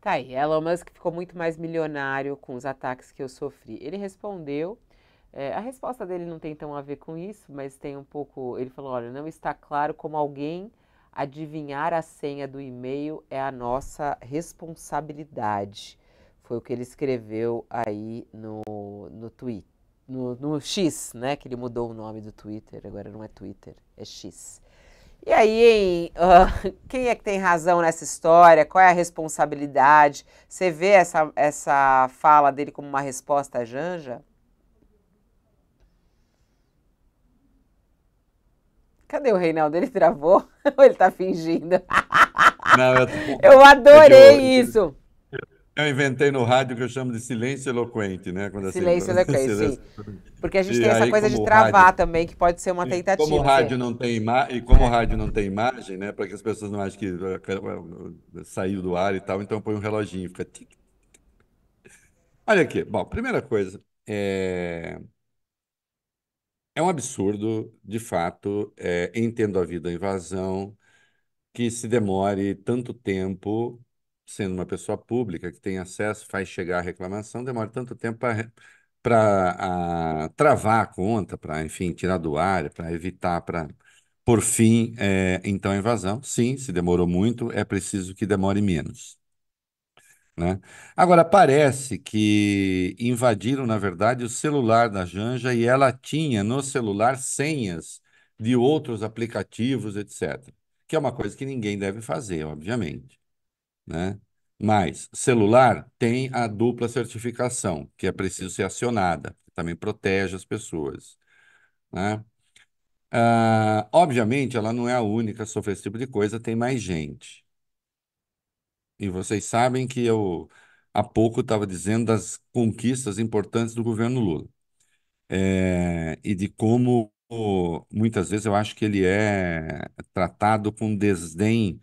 Tá aí, Elon Musk ficou muito mais milionário com os ataques que eu sofri. Ele respondeu, é, a resposta dele não tem tão a ver com isso, mas tem um pouco. Ele falou: olha, não está claro como alguém adivinhar a senha do e-mail é a nossa responsabilidade. Foi o que ele escreveu aí no, no Twitter. No, no X, né? Que ele mudou o nome do Twitter, agora não é Twitter, é X. E aí, uh, quem é que tem razão nessa história? Qual é a responsabilidade? Você vê essa, essa fala dele como uma resposta à Janja? Cadê o Reinaldo? Ele travou? Ou ele tá fingindo? Não, eu... eu adorei eu, eu, isso. Eu inventei no rádio que eu chamo de silêncio eloquente, né? Quando assim, silêncio assim, eloquente, silêncio... sim. Porque a gente e tem aí, essa coisa de travar rádio... também, que pode ser uma tentativa. Como o né? rádio não tem ima... E como o rádio não tem imagem, né? Para que as pessoas não achem que eh, eh, eh, saiu do ar e tal, então põe um reloginho, fica tic, Olha aqui, bom, primeira coisa, é, é um absurdo, de fato, é, entendo a vida a invasão, que se demore tanto tempo sendo uma pessoa pública que tem acesso, faz chegar a reclamação, demora tanto tempo para travar a conta, para, enfim, tirar do ar, para evitar, para, por fim, é, então, a invasão. Sim, se demorou muito, é preciso que demore menos. Né? Agora, parece que invadiram, na verdade, o celular da Janja e ela tinha no celular senhas de outros aplicativos, etc. Que é uma coisa que ninguém deve fazer, obviamente né? Mas celular tem a dupla certificação, que é preciso ser acionada, que também protege as pessoas, né? Ah, obviamente, ela não é a única a sofrer esse tipo de coisa, tem mais gente. E vocês sabem que eu há pouco estava dizendo das conquistas importantes do governo Lula. É, e de como muitas vezes eu acho que ele é tratado com desdém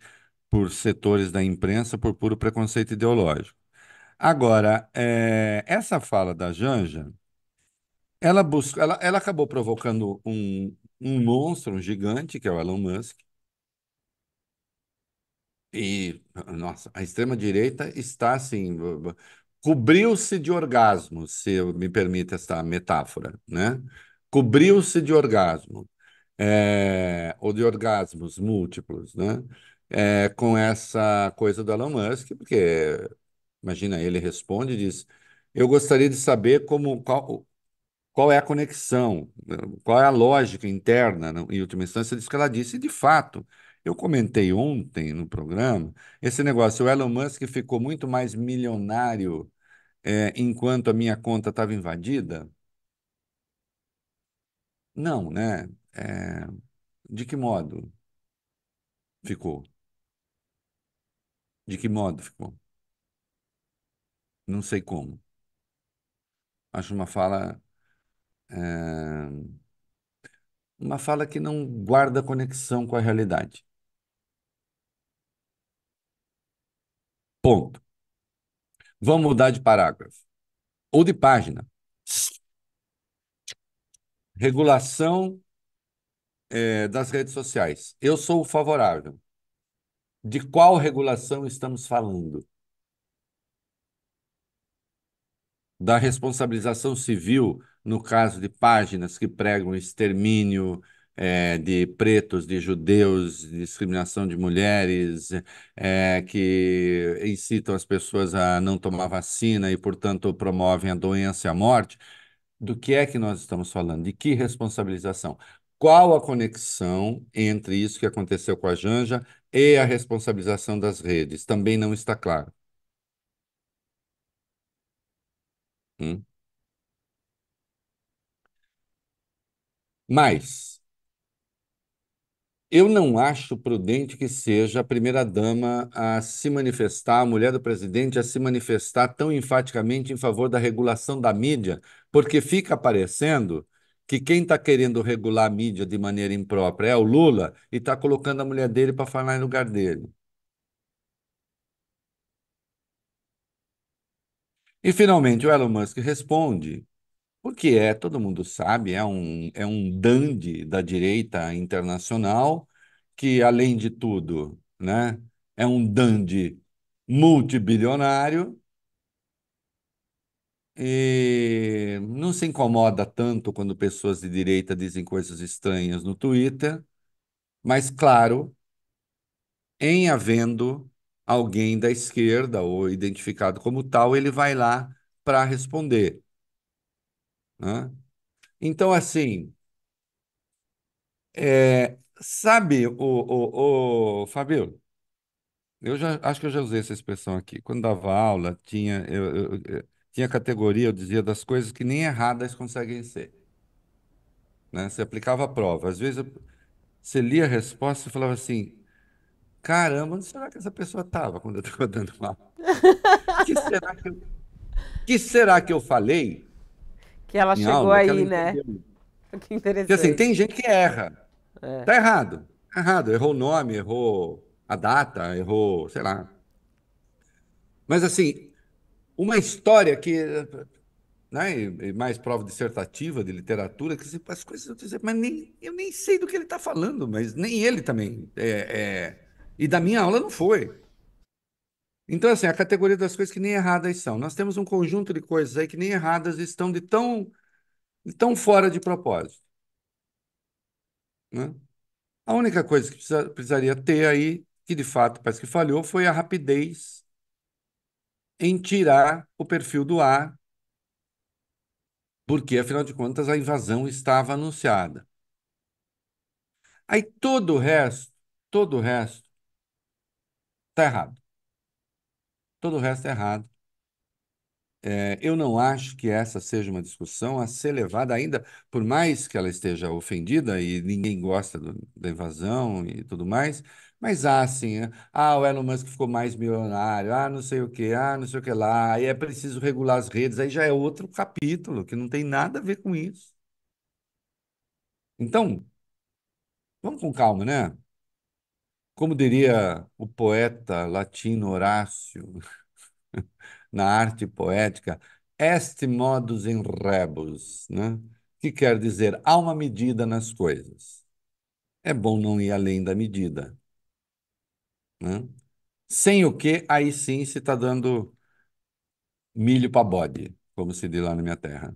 por setores da imprensa por puro preconceito ideológico. Agora, é, essa fala da Janja, ela, busca, ela, ela acabou provocando um, um monstro, um gigante, que é o Elon Musk. E, nossa, a extrema-direita está assim, cobriu-se de orgasmo, se me permite essa metáfora, né? Cobriu-se de orgasmo, é, ou de orgasmos múltiplos, né? é, com essa coisa do Elon Musk, porque imagina, ele responde e diz: Eu gostaria de saber como, qual, qual é a conexão, né, qual é a lógica interna, né? em última instância, disso que ela disse. E, de fato, eu comentei ontem no programa esse negócio: o Elon Musk ficou muito mais milionário é, enquanto a minha conta estava invadida. Não, né? É, de que modo ficou? De que modo ficou? Não sei como. Acho uma fala. é, Uma fala que não guarda conexão com a realidade. Ponto. Vamos mudar de parágrafo. Ou de página. Regulação, é, das redes sociais. Eu sou o favorável de qual regulação estamos falando? Da responsabilização civil, no caso de páginas que pregam extermínio é, de pretos, de judeus, discriminação de mulheres, é, que incitam as pessoas a não tomar vacina e, portanto, promovem a doença e a morte. Do que é que nós estamos falando? De que responsabilização? Qual a conexão entre isso que aconteceu com a Janja e a responsabilização das redes também não está claro. Hum? Mas eu não acho prudente que seja a primeira-dama a se manifestar, a mulher do presidente a se manifestar tão enfaticamente em favor da regulação da mídia, porque fica aparecendo que quem está querendo regular a mídia de maneira imprópria é o Lula e está colocando a mulher dele para falar em lugar dele. E finalmente o Elon Musk responde, porque é, todo mundo sabe, é um, é um dandy da direita internacional que, além de tudo, né, é um dandy multibilionário e não se incomoda tanto quando pessoas de direita dizem coisas estranhas no Twitter, mas, claro, em havendo alguém da esquerda ou identificado como tal, ele vai lá para responder. Né? Então, assim, é, sabe, o, o, o Fabio, eu já acho que eu já usei essa expressão aqui. Quando dava aula, tinha eu, eu, tinha categoria, eu dizia, das coisas que nem erradas conseguem ser. Né? Você aplicava a prova. Às vezes você lia a resposta e falava assim: caramba, onde será que essa pessoa estava quando eu estava dando mal? que será que eu, que será que eu falei? Que ela chegou aula, aí, né? Entendeu. Que interessante. Porque assim, tem gente que erra. É. Tá errado. Errado. Errou o nome, errou a data, errou, sei lá. Mas assim, uma história que. Né, e mais prova dissertativa de literatura, que as coisas eu dizer, mas nem, eu nem sei do que ele está falando, mas nem ele também. É, é, e da minha aula não foi. Então, assim, a categoria das coisas que nem erradas são. Nós temos um conjunto de coisas aí que nem erradas estão de tão, de tão fora de propósito. Né? A única coisa que precisa, precisaria ter aí, que de fato parece que falhou, foi a rapidez em tirar o perfil do ar, porque afinal de contas a invasão estava anunciada. Aí todo o resto, todo o resto está errado. Todo o resto é errado. É, eu não acho que essa seja uma discussão a ser levada ainda, por mais que ela esteja ofendida e ninguém gosta do, da invasão e tudo mais, mas há ah, assim, eh, ah, o Elon Musk ficou mais milionário, ah, não sei o que, ah, não sei o que lá, aí é preciso regular as redes, aí já é outro capítulo que não tem nada a ver com isso. Então, vamos com calma, né? Como diria o poeta latino Horácio, na arte poética, est modus in rebus, né? que quer dizer há uma medida nas coisas. É bom não ir além da medida. Né? Sem o que, aí sim se está dando milho para bode, como se diz lá na minha terra.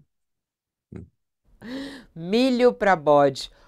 Né? Milho para bode.